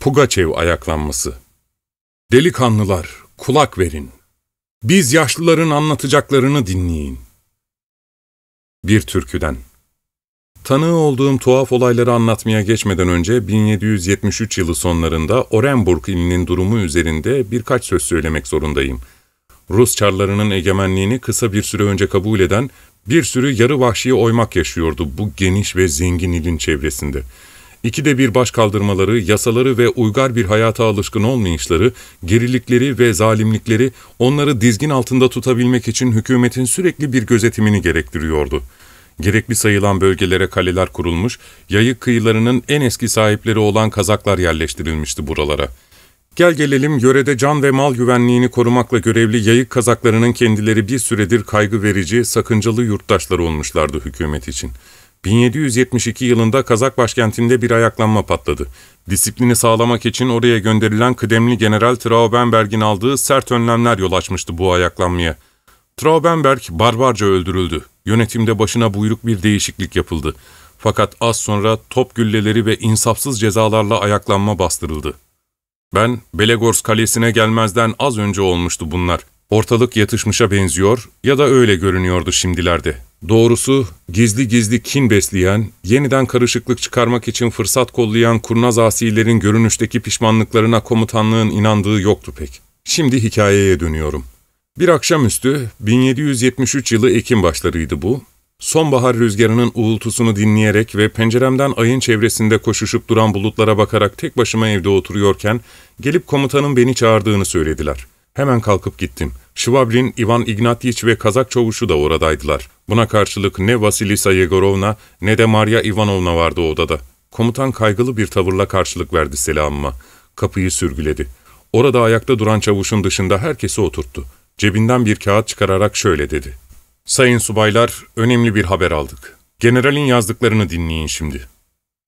Pugaçev ayaklanması. Delikanlılar, kulak verin. Biz yaşlıların anlatacaklarını dinleyin. Bir türküden. Tanığı olduğum tuhaf olayları anlatmaya geçmeden önce 1773 yılı sonlarında Orenburg ilinin durumu üzerinde birkaç söz söylemek zorundayım. Rus çarlarının egemenliğini kısa bir süre önce kabul eden bir sürü yarı vahşi oymak yaşıyordu bu geniş ve zengin ilin çevresinde.'' ikide bir baş kaldırmaları, yasaları ve uygar bir hayata alışkın olmayışları, gerilikleri ve zalimlikleri onları dizgin altında tutabilmek için hükümetin sürekli bir gözetimini gerektiriyordu. Gerekli sayılan bölgelere kaleler kurulmuş, yayık kıyılarının en eski sahipleri olan kazaklar yerleştirilmişti buralara. Gel gelelim yörede can ve mal güvenliğini korumakla görevli yayık kazaklarının kendileri bir süredir kaygı verici, sakıncalı yurttaşlar olmuşlardı hükümet için.'' 1772 yılında Kazak başkentinde bir ayaklanma patladı. Disiplini sağlamak için oraya gönderilen kıdemli General Traubenberg'in aldığı sert önlemler yol açmıştı bu ayaklanmaya. Traubenberg barbarca öldürüldü. Yönetimde başına buyruk bir değişiklik yapıldı. Fakat az sonra top gülleleri ve insafsız cezalarla ayaklanma bastırıldı. Ben Belegors Kalesi'ne gelmezden az önce olmuştu bunlar. Ortalık yatışmışa benziyor ya da öyle görünüyordu şimdilerde. Doğrusu gizli gizli kin besleyen, yeniden karışıklık çıkarmak için fırsat kollayan kurnaz asilerin görünüşteki pişmanlıklarına komutanlığın inandığı yoktu pek. Şimdi hikayeye dönüyorum. Bir akşamüstü 1773 yılı Ekim başlarıydı bu. Sonbahar rüzgarının uğultusunu dinleyerek ve penceremden ayın çevresinde koşuşup duran bulutlara bakarak tek başıma evde oturuyorken gelip komutanın beni çağırdığını söylediler. Hemen kalkıp gittim. Şvabrin, Ivan Ignatyiç ve Kazak çavuşu da oradaydılar. Buna karşılık ne Vasilisa Yegorovna ne de Maria Ivanovna vardı odada. Komutan kaygılı bir tavırla karşılık verdi selamıma. Kapıyı sürgüledi. Orada ayakta duran çavuşun dışında herkesi oturttu. Cebinden bir kağıt çıkararak şöyle dedi. ''Sayın subaylar, önemli bir haber aldık. Generalin yazdıklarını dinleyin şimdi.''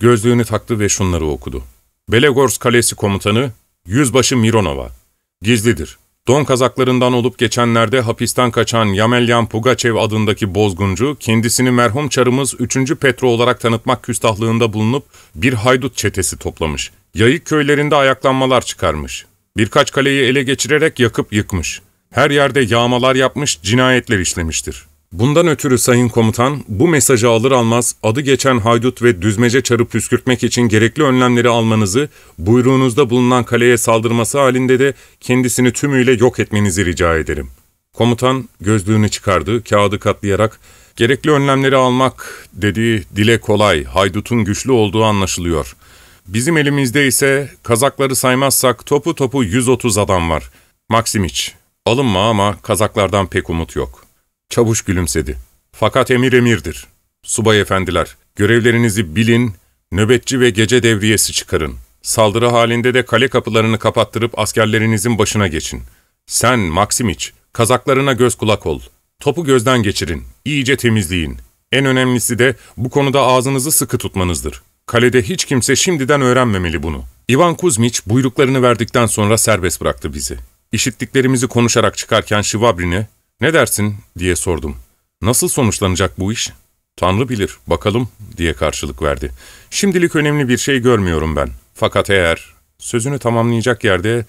Gözlüğünü taktı ve şunları okudu. ''Belegors Kalesi Komutanı, Yüzbaşı Mironova. Gizlidir. Don kazaklarından olup geçenlerde hapisten kaçan Yamelyan Pugaçev adındaki bozguncu, kendisini merhum çarımız 3. Petro olarak tanıtmak küstahlığında bulunup bir haydut çetesi toplamış. Yayık köylerinde ayaklanmalar çıkarmış. Birkaç kaleyi ele geçirerek yakıp yıkmış. Her yerde yağmalar yapmış, cinayetler işlemiştir. Bundan ötürü Sayın Komutan, bu mesajı alır almaz adı geçen haydut ve düzmece çarı püskürtmek için gerekli önlemleri almanızı, buyruğunuzda bulunan kaleye saldırması halinde de kendisini tümüyle yok etmenizi rica ederim. Komutan gözlüğünü çıkardı, kağıdı katlayarak, ''Gerekli önlemleri almak'' dediği dile kolay, haydutun güçlü olduğu anlaşılıyor. Bizim elimizde ise kazakları saymazsak topu topu 130 adam var. Maksimiç, alınma ama kazaklardan pek umut yok.'' Çavuş gülümsedi. Fakat emir emirdir. Subay efendiler, görevlerinizi bilin, nöbetçi ve gece devriyesi çıkarın. Saldırı halinde de kale kapılarını kapattırıp askerlerinizin başına geçin. Sen Maksimiç, kazaklarına göz kulak ol. Topu gözden geçirin, iyice temizleyin. En önemlisi de bu konuda ağzınızı sıkı tutmanızdır. Kalede hiç kimse şimdiden öğrenmemeli bunu. İvan Kuzmiç buyruklarını verdikten sonra serbest bıraktı bizi. İşittiklerimizi konuşarak çıkarken Şivabrin'e ''Ne dersin?'' diye sordum. ''Nasıl sonuçlanacak bu iş?'' ''Tanrı bilir, bakalım.'' diye karşılık verdi. ''Şimdilik önemli bir şey görmüyorum ben. Fakat eğer...'' Sözünü tamamlayacak yerde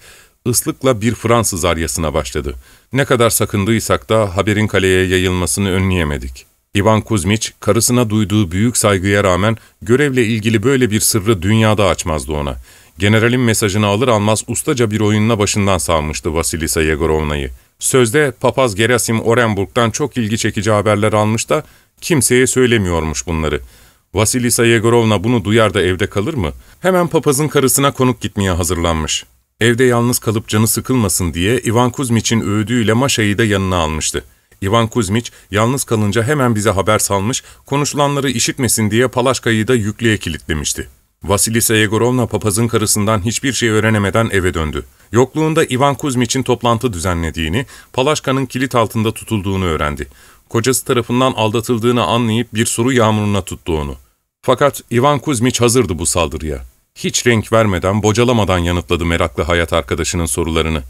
ıslıkla bir Fransız aryasına başladı. Ne kadar sakındıysak da haberin kaleye yayılmasını önleyemedik. İvan Kuzmiç, karısına duyduğu büyük saygıya rağmen görevle ilgili böyle bir sırrı dünyada açmazdı ona. Generalin mesajını alır almaz ustaca bir oyunla başından salmıştı Vasilisa Yegorovna'yı. Sözde papaz Gerasim Orenburg'dan çok ilgi çekici haberler almış da kimseye söylemiyormuş bunları. Vasilisa Yegorovna bunu duyar da evde kalır mı? Hemen papazın karısına konuk gitmeye hazırlanmış. Evde yalnız kalıp canı sıkılmasın diye Ivan Kuzmiç'in öğüdüğüyle Maşa'yı da yanına almıştı. Ivan Kuzmiç yalnız kalınca hemen bize haber salmış, konuşulanları işitmesin diye Palaşka'yı da yükleye kilitlemişti. Vasilisa Yegorovna papazın karısından hiçbir şey öğrenemeden eve döndü. Yokluğunda Ivan Kuzmiç'in toplantı düzenlediğini, Palaşka'nın kilit altında tutulduğunu öğrendi. Kocası tarafından aldatıldığını anlayıp bir soru yağmuruna tuttu onu. Fakat Ivan Kuzmiç hazırdı bu saldırıya. Hiç renk vermeden, bocalamadan yanıtladı meraklı hayat arkadaşının sorularını.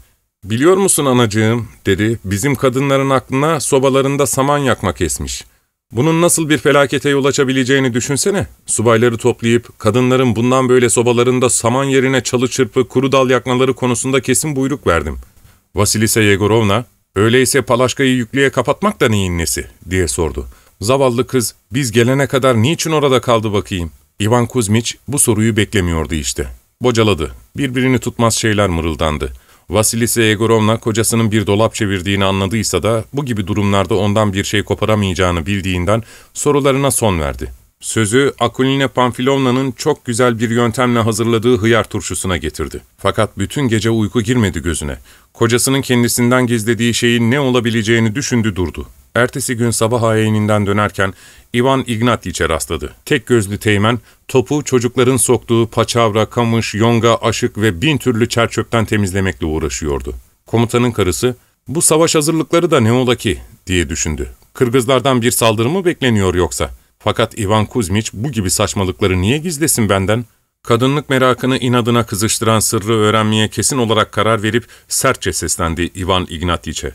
''Biliyor musun anacığım?'' dedi. ''Bizim kadınların aklına sobalarında saman yakmak esmiş.'' Bunun nasıl bir felakete yol açabileceğini düşünsene. Subayları toplayıp kadınların bundan böyle sobalarında saman yerine çalı çırpı kuru dal yakmaları konusunda kesin buyruk verdim. Vasilisa Yegorovna, ''Öyleyse Palaşka'yı yüklüye kapatmak da neyin nesi?'' diye sordu. Zavallı kız, ''Biz gelene kadar niçin orada kaldı bakayım?'' Ivan Kuzmiç bu soruyu beklemiyordu işte. Bocaladı. Birbirini tutmaz şeyler mırıldandı. Vasilisa Egorovna kocasının bir dolap çevirdiğini anladıysa da bu gibi durumlarda ondan bir şey koparamayacağını bildiğinden sorularına son verdi. Sözü Akuline Panfilovna'nın çok güzel bir yöntemle hazırladığı hıyar turşusuna getirdi. Fakat bütün gece uyku girmedi gözüne. Kocasının kendisinden gizlediği şeyin ne olabileceğini düşündü durdu. Ertesi gün sabah ayininden dönerken Ivan Ignatiç'e rastladı. Tek gözlü teğmen, topu çocukların soktuğu paçavra, kamış, yonga, aşık ve bin türlü çerçöpten temizlemekle uğraşıyordu. Komutanın karısı, ''Bu savaş hazırlıkları da ne ola ki?'' diye düşündü. ''Kırgızlardan bir saldırı mı bekleniyor yoksa?'' Fakat Ivan Kuzmiç bu gibi saçmalıkları niye gizlesin benden? Kadınlık merakını inadına kızıştıran sırrı öğrenmeye kesin olarak karar verip sertçe seslendi Ivan Ignatiç'e.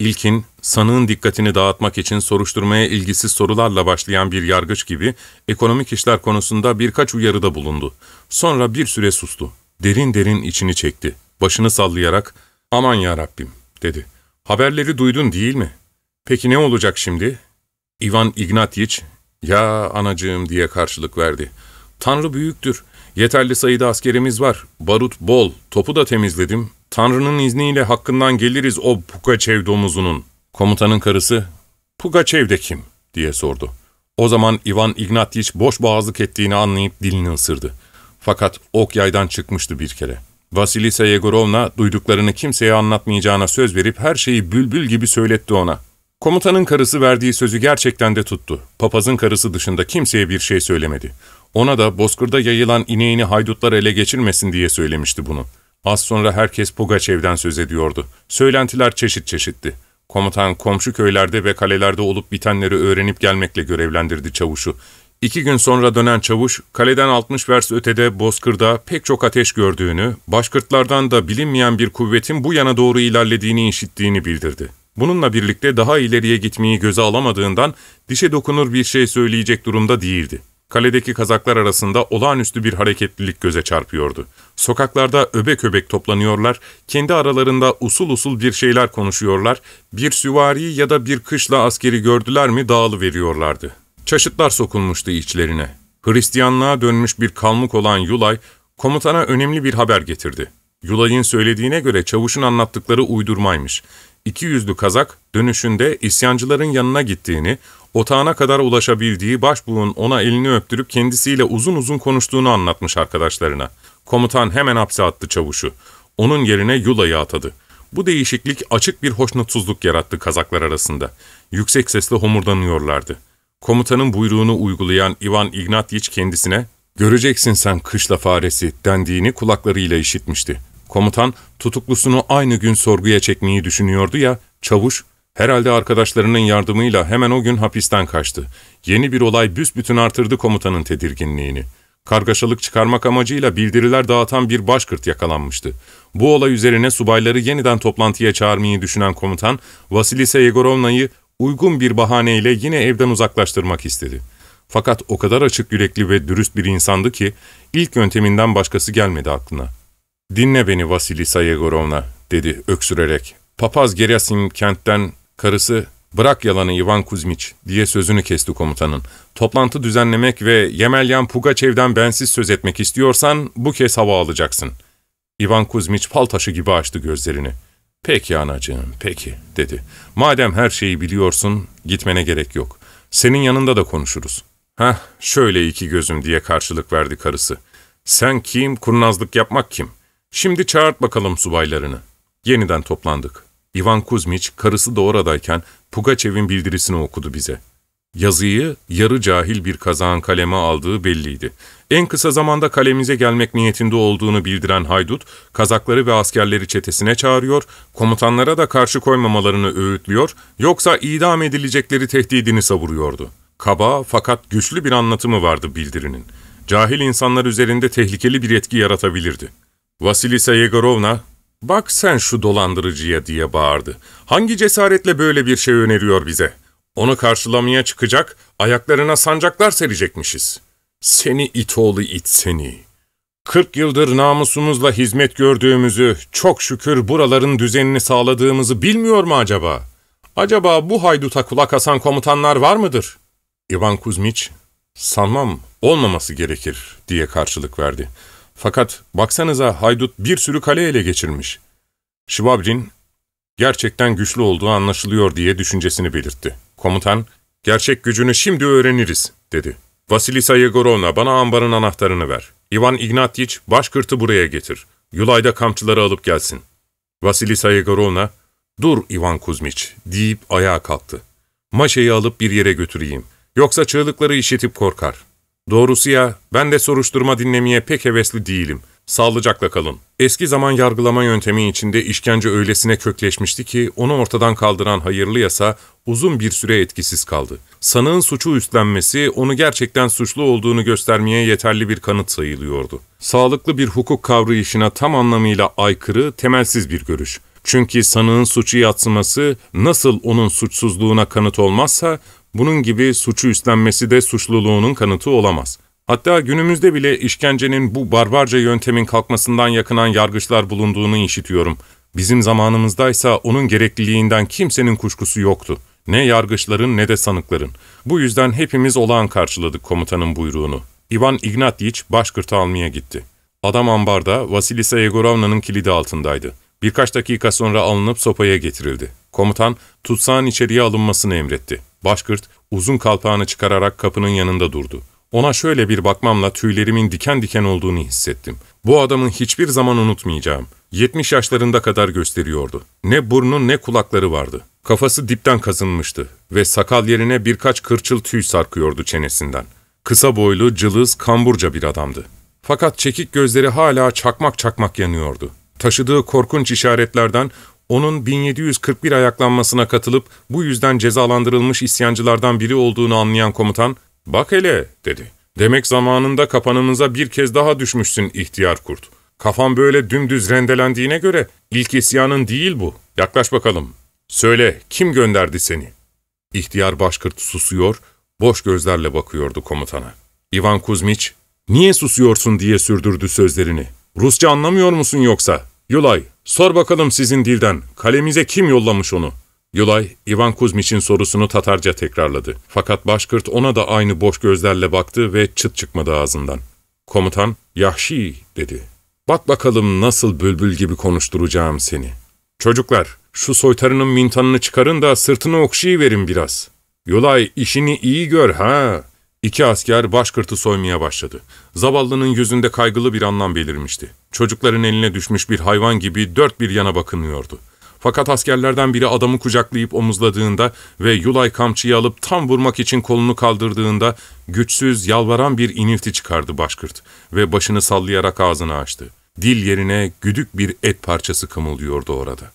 İlkin, sanığın dikkatini dağıtmak için soruşturmaya ilgisiz sorularla başlayan bir yargıç gibi ekonomik işler konusunda birkaç uyarıda bulundu. Sonra bir süre sustu. Derin derin içini çekti. Başını sallayarak ''Aman ya Rabbim'' dedi. ''Haberleri duydun değil mi? Peki ne olacak şimdi?'' Ivan İgnatyiç ''Ya anacığım'' diye karşılık verdi. ''Tanrı büyüktür. Yeterli sayıda askerimiz var. Barut bol. Topu da temizledim. Tanrı'nın izniyle hakkından geliriz o Pukaçev domuzunun. Komutanın karısı, Pukaçev de kim? diye sordu. O zaman Ivan Ignatiç boş boğazlık ettiğini anlayıp dilini ısırdı. Fakat ok yaydan çıkmıştı bir kere. Vasilisa Yegorovna duyduklarını kimseye anlatmayacağına söz verip her şeyi bülbül gibi söyletti ona. Komutanın karısı verdiği sözü gerçekten de tuttu. Papazın karısı dışında kimseye bir şey söylemedi. Ona da bozkırda yayılan ineğini haydutlar ele geçirmesin diye söylemişti bunu.'' Az sonra herkes Pugaçev'den söz ediyordu. Söylentiler çeşit çeşitti. Komutan komşu köylerde ve kalelerde olup bitenleri öğrenip gelmekle görevlendirdi çavuşu. İki gün sonra dönen çavuş, kaleden 60 vers ötede Bozkır'da pek çok ateş gördüğünü, başkırtlardan da bilinmeyen bir kuvvetin bu yana doğru ilerlediğini işittiğini bildirdi. Bununla birlikte daha ileriye gitmeyi göze alamadığından dişe dokunur bir şey söyleyecek durumda değildi. Kaledeki kazaklar arasında olağanüstü bir hareketlilik göze çarpıyordu. Sokaklarda öbek öbek toplanıyorlar, kendi aralarında usul usul bir şeyler konuşuyorlar, bir süvari ya da bir kışla askeri gördüler mi dağılıveriyorlardı. Çaşıtlar sokulmuştu içlerine. Hristiyanlığa dönmüş bir kalmuk olan Yulay, komutana önemli bir haber getirdi. Yulay'ın söylediğine göre çavuşun anlattıkları uydurmaymış. İki yüzlü kazak dönüşünde isyancıların yanına gittiğini, otağına kadar ulaşabildiği başbuğun ona elini öptürüp kendisiyle uzun uzun konuştuğunu anlatmış arkadaşlarına. Komutan hemen hapse attı çavuşu. Onun yerine Yula'yı atadı. Bu değişiklik açık bir hoşnutsuzluk yarattı kazaklar arasında. Yüksek sesle homurdanıyorlardı. Komutanın buyruğunu uygulayan Ivan Ignatyiç kendisine ''Göreceksin sen kışla faresi'' dendiğini kulaklarıyla işitmişti. Komutan tutuklusunu aynı gün sorguya çekmeyi düşünüyordu ya, çavuş Herhalde arkadaşlarının yardımıyla hemen o gün hapisten kaçtı. Yeni bir olay büsbütün artırdı komutanın tedirginliğini. Kargaşalık çıkarmak amacıyla bildiriler dağıtan bir başkırt yakalanmıştı. Bu olay üzerine subayları yeniden toplantıya çağırmayı düşünen komutan, Vasilisa Yegorovna'yı uygun bir bahaneyle yine evden uzaklaştırmak istedi. Fakat o kadar açık yürekli ve dürüst bir insandı ki, ilk yönteminden başkası gelmedi aklına. ''Dinle beni Vasilisa Yegorovna'' dedi öksürerek. ''Papaz Gerasim kentten Karısı, ''Bırak yalanı Ivan Kuzmiç'' diye sözünü kesti komutanın. ''Toplantı düzenlemek ve Yemelyan Pugaçev'den bensiz söz etmek istiyorsan bu kez hava alacaksın.'' Ivan Kuzmiç fal taşı gibi açtı gözlerini. ''Peki anacığım, peki'' dedi. ''Madem her şeyi biliyorsun, gitmene gerek yok. Senin yanında da konuşuruz.'' ''Hah, şöyle iki gözüm'' diye karşılık verdi karısı. ''Sen kim, kurnazlık yapmak kim? Şimdi çağırt bakalım subaylarını.'' Yeniden toplandık. Ivan Kuzmiç, karısı da oradayken Pugaçev'in bildirisini okudu bize. Yazıyı yarı cahil bir kazağın kaleme aldığı belliydi. En kısa zamanda kalemize gelmek niyetinde olduğunu bildiren haydut, kazakları ve askerleri çetesine çağırıyor, komutanlara da karşı koymamalarını öğütlüyor, yoksa idam edilecekleri tehdidini savuruyordu. Kaba fakat güçlü bir anlatımı vardı bildirinin. Cahil insanlar üzerinde tehlikeli bir etki yaratabilirdi. Vasilisa Yegorovna, ''Bak sen şu dolandırıcıya'' diye bağırdı. ''Hangi cesaretle böyle bir şey öneriyor bize? Onu karşılamaya çıkacak, ayaklarına sancaklar serecekmişiz. Seni itoğlu it seni.'' Kırk yıldır namusumuzla hizmet gördüğümüzü, çok şükür buraların düzenini sağladığımızı bilmiyor mu acaba? Acaba bu hayduta kulak asan komutanlar var mıdır? İvan Kuzmiç, sanmam olmaması gerekir diye karşılık verdi. Fakat baksanıza haydut bir sürü kale ele geçirmiş. Şivabrin gerçekten güçlü olduğu anlaşılıyor diye düşüncesini belirtti. Komutan, gerçek gücünü şimdi öğreniriz dedi. Vasilisa Yegorovna bana ambarın anahtarını ver. İvan İgnatyiç başkırtı buraya getir. Yulayda kamçıları alıp gelsin. Vasilisa Yegorovna, dur İvan Kuzmiç deyip ayağa kalktı. Maşeyi alıp bir yere götüreyim. Yoksa çığlıkları işitip korkar. Doğrusu ya, ben de soruşturma dinlemeye pek hevesli değilim. Sağlıcakla kalın. Eski zaman yargılama yöntemi içinde işkence öylesine kökleşmişti ki onu ortadan kaldıran hayırlı yasa uzun bir süre etkisiz kaldı. Sanığın suçu üstlenmesi onu gerçekten suçlu olduğunu göstermeye yeterli bir kanıt sayılıyordu. Sağlıklı bir hukuk kavrayışına tam anlamıyla aykırı, temelsiz bir görüş. Çünkü sanığın suçu yatsıması nasıl onun suçsuzluğuna kanıt olmazsa bunun gibi suçu üstlenmesi de suçluluğunun kanıtı olamaz. Hatta günümüzde bile işkencenin bu barbarca yöntemin kalkmasından yakınan yargıçlar bulunduğunu işitiyorum. Bizim zamanımızdaysa onun gerekliliğinden kimsenin kuşkusu yoktu. Ne yargıçların ne de sanıkların. Bu yüzden hepimiz olağan karşıladık komutanın buyruğunu. İvan Ignatyiç başkırtı almaya gitti. Adam ambarda Vasilisa Yegorovna'nın kilidi altındaydı. Birkaç dakika sonra alınıp sopaya getirildi. Komutan, tutsağın içeriye alınmasını emretti. Başkırt uzun kalpağını çıkararak kapının yanında durdu. Ona şöyle bir bakmamla tüylerimin diken diken olduğunu hissettim. Bu adamı hiçbir zaman unutmayacağım. 70 yaşlarında kadar gösteriyordu. Ne burnu ne kulakları vardı. Kafası dipten kazınmıştı ve sakal yerine birkaç kırçıl tüy sarkıyordu çenesinden. Kısa boylu, cılız, kamburca bir adamdı. Fakat çekik gözleri hala çakmak çakmak yanıyordu. Taşıdığı korkunç işaretlerden onun 1741 ayaklanmasına katılıp bu yüzden cezalandırılmış isyancılardan biri olduğunu anlayan komutan, ''Bak hele'' dedi. ''Demek zamanında kapanımıza bir kez daha düşmüşsün ihtiyar kurt. Kafan böyle dümdüz rendelendiğine göre ilk isyanın değil bu. Yaklaş bakalım. Söyle, kim gönderdi seni?'' İhtiyar başkırt susuyor, boş gözlerle bakıyordu komutana. İvan Kuzmiç, ''Niye susuyorsun?'' diye sürdürdü sözlerini. ''Rusça anlamıyor musun yoksa?'' Yulay, sor bakalım sizin dilden, kalemize kim yollamış onu? Yulay, İvan Kuzmiç'in sorusunu Tatarca tekrarladı. Fakat Başkırt ona da aynı boş gözlerle baktı ve çıt çıkmadı ağzından. Komutan, Yahşi dedi. Bak bakalım nasıl bülbül gibi konuşturacağım seni. Çocuklar, şu soytarının mintanını çıkarın da sırtını okşayıverin biraz. Yulay işini iyi gör ha. İki asker başkırtı soymaya başladı. Zavallının yüzünde kaygılı bir anlam belirmişti. Çocukların eline düşmüş bir hayvan gibi dört bir yana bakınıyordu. Fakat askerlerden biri adamı kucaklayıp omuzladığında ve Yulay kamçıyı alıp tam vurmak için kolunu kaldırdığında güçsüz, yalvaran bir inifti çıkardı başkırt ve başını sallayarak ağzını açtı. Dil yerine güdük bir et parçası kımıldıyordu orada.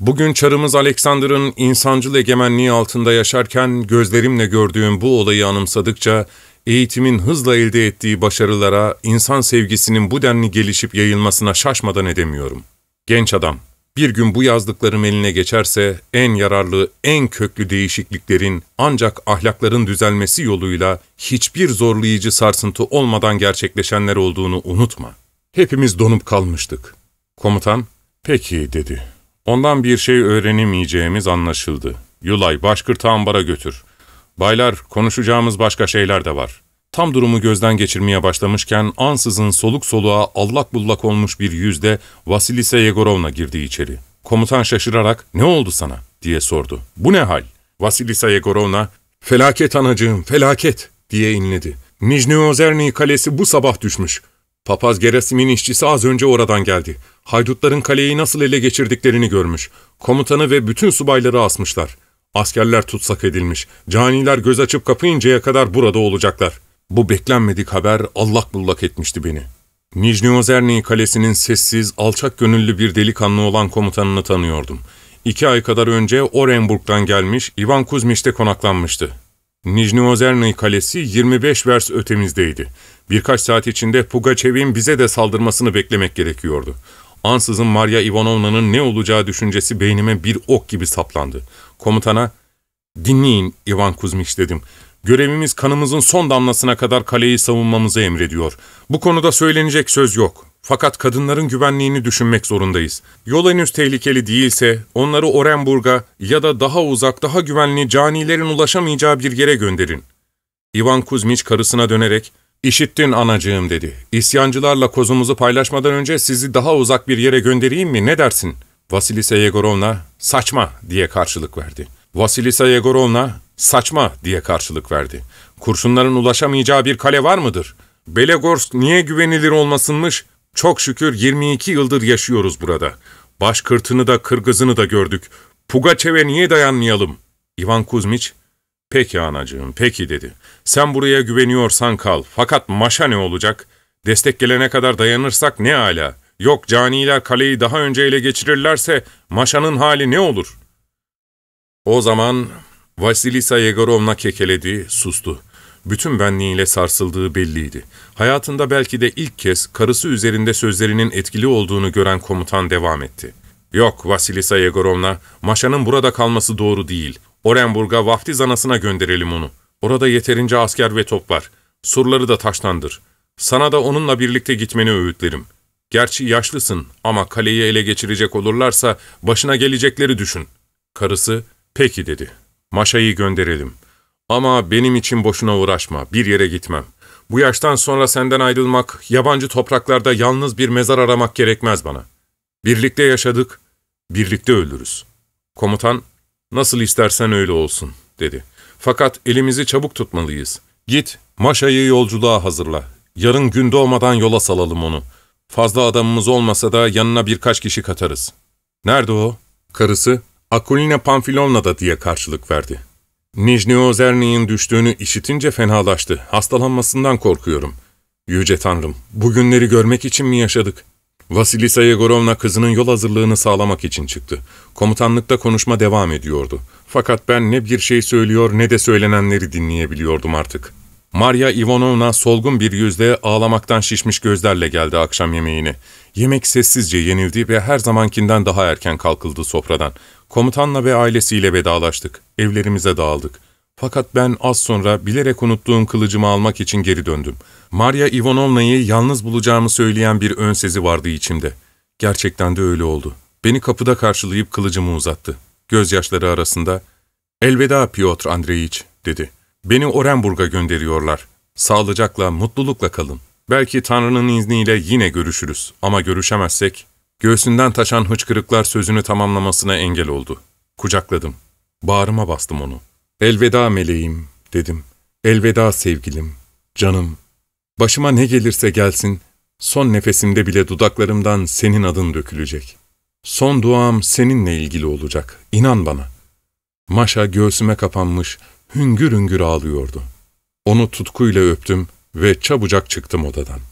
Bugün çarımız Alexander'ın insancıl egemenliği altında yaşarken gözlerimle gördüğüm bu olayı anımsadıkça eğitimin hızla elde ettiği başarılara, insan sevgisinin bu denli gelişip yayılmasına şaşmadan edemiyorum. Genç adam, bir gün bu yazdıklarım eline geçerse en yararlı, en köklü değişikliklerin ancak ahlakların düzelmesi yoluyla hiçbir zorlayıcı sarsıntı olmadan gerçekleşenler olduğunu unutma. Hepimiz donup kalmıştık. Komutan, peki dedi. Ondan bir şey öğrenemeyeceğimiz anlaşıldı. Yulay, Başkırt'ı ambara götür. Baylar, konuşacağımız başka şeyler de var. Tam durumu gözden geçirmeye başlamışken ansızın soluk soluğa allak bullak olmuş bir yüzde Vasilisa Yegorovna girdi içeri. Komutan şaşırarak ''Ne oldu sana?'' diye sordu. ''Bu ne hal?'' Vasilisa Yegorovna ''Felaket anacığım, felaket!'' diye inledi. Nijni Ozerni kalesi bu sabah düşmüş. Papaz Gerasim'in işçisi az önce oradan geldi. Haydutların kaleyi nasıl ele geçirdiklerini görmüş. Komutanı ve bütün subayları asmışlar. Askerler tutsak edilmiş. Caniler göz açıp kapayıncaya kadar burada olacaklar. Bu beklenmedik haber allak bullak etmişti beni. Nijni Ozerni kalesinin sessiz, alçak gönüllü bir delikanlı olan komutanını tanıyordum. İki ay kadar önce Orenburg'dan gelmiş, Ivan Kuzmiş'te konaklanmıştı. Nijni Ozerni kalesi 25 vers ötemizdeydi. Birkaç saat içinde Pugachev'in bize de saldırmasını beklemek gerekiyordu. Ansızın Maria Ivanovna'nın ne olacağı düşüncesi beynime bir ok gibi saplandı. Komutana, ''Dinleyin Ivan Kuzmiç'' dedim. ''Görevimiz kanımızın son damlasına kadar kaleyi savunmamızı emrediyor. Bu konuda söylenecek söz yok. Fakat kadınların güvenliğini düşünmek zorundayız. Yol henüz tehlikeli değilse onları Orenburg'a ya da daha uzak, daha güvenli canilerin ulaşamayacağı bir yere gönderin.'' Ivan Kuzmiç karısına dönerek, ''İşittin anacığım'' dedi. ''İsyancılarla kozumuzu paylaşmadan önce sizi daha uzak bir yere göndereyim mi, ne dersin?'' Vasilisa Yegorovna ''Saçma'' diye karşılık verdi. Vasilisa Yegorovna ''Saçma'' diye karşılık verdi. ''Kurşunların ulaşamayacağı bir kale var mıdır? Belegorsk niye güvenilir olmasınmış? Çok şükür 22 yıldır yaşıyoruz burada. Baş Başkırtını da kırgızını da gördük. Pugaçev'e niye dayanmayalım?'' İvan Kuzmiç Peki anacığım, peki dedi. Sen buraya güveniyorsan kal. Fakat maşa ne olacak? Destek gelene kadar dayanırsak ne ala? Yok caniler kaleyi daha önce ele geçirirlerse maşanın hali ne olur? O zaman Vasilisa Yegorovna kekeledi, sustu. Bütün benliğiyle sarsıldığı belliydi. Hayatında belki de ilk kez karısı üzerinde sözlerinin etkili olduğunu gören komutan devam etti. ''Yok Vasilisa Yegorovna, Maşa'nın burada kalması doğru değil. Orenburg'a vaftiz anasına gönderelim onu. Orada yeterince asker ve top var. Surları da taştandır. Sana da onunla birlikte gitmeni öğütlerim. Gerçi yaşlısın ama kaleyi ele geçirecek olurlarsa başına gelecekleri düşün. Karısı, peki dedi. Maşa'yı gönderelim. Ama benim için boşuna uğraşma, bir yere gitmem. Bu yaştan sonra senden ayrılmak, yabancı topraklarda yalnız bir mezar aramak gerekmez bana. Birlikte yaşadık, birlikte ölürüz. Komutan, ''Nasıl istersen öyle olsun.'' dedi. ''Fakat elimizi çabuk tutmalıyız. Git, Maşa'yı yolculuğa hazırla. Yarın gün doğmadan yola salalım onu. Fazla adamımız olmasa da yanına birkaç kişi katarız.'' ''Nerede o?'' Karısı, ''Akulina Panfilon'la da diye karşılık verdi. Nijni Ozerni'nin düştüğünü işitince fenalaştı. Hastalanmasından korkuyorum. Yüce Tanrım, bugünleri görmek için mi yaşadık?'' Vasilisa Yegorovna kızının yol hazırlığını sağlamak için çıktı. Komutanlıkta konuşma devam ediyordu. Fakat ben ne bir şey söylüyor ne de söylenenleri dinleyebiliyordum artık. Maria Ivanovna solgun bir yüzle ağlamaktan şişmiş gözlerle geldi akşam yemeğine. Yemek sessizce yenildi ve her zamankinden daha erken kalkıldı sofradan. Komutanla ve ailesiyle vedalaştık. Evlerimize dağıldık. Fakat ben az sonra bilerek unuttuğum kılıcımı almak için geri döndüm. Maria Ivanovna'yı yalnız bulacağımı söyleyen bir ön sezi vardı içimde. Gerçekten de öyle oldu. Beni kapıda karşılayıp kılıcımı uzattı. Gözyaşları arasında ''Elveda Piotr Andreyiç'' dedi. ''Beni Orenburg'a gönderiyorlar. Sağlıcakla, mutlulukla kalın. Belki Tanrı'nın izniyle yine görüşürüz ama görüşemezsek...'' Göğsünden taşan hıçkırıklar sözünü tamamlamasına engel oldu. Kucakladım. Bağrıma bastım onu.'' Elveda meleğim dedim. Elveda sevgilim, canım. Başıma ne gelirse gelsin, son nefesimde bile dudaklarımdan senin adın dökülecek. Son duam seninle ilgili olacak, inan bana. Maşa göğsüme kapanmış, hüngür hüngür ağlıyordu. Onu tutkuyla öptüm ve çabucak çıktım odadan.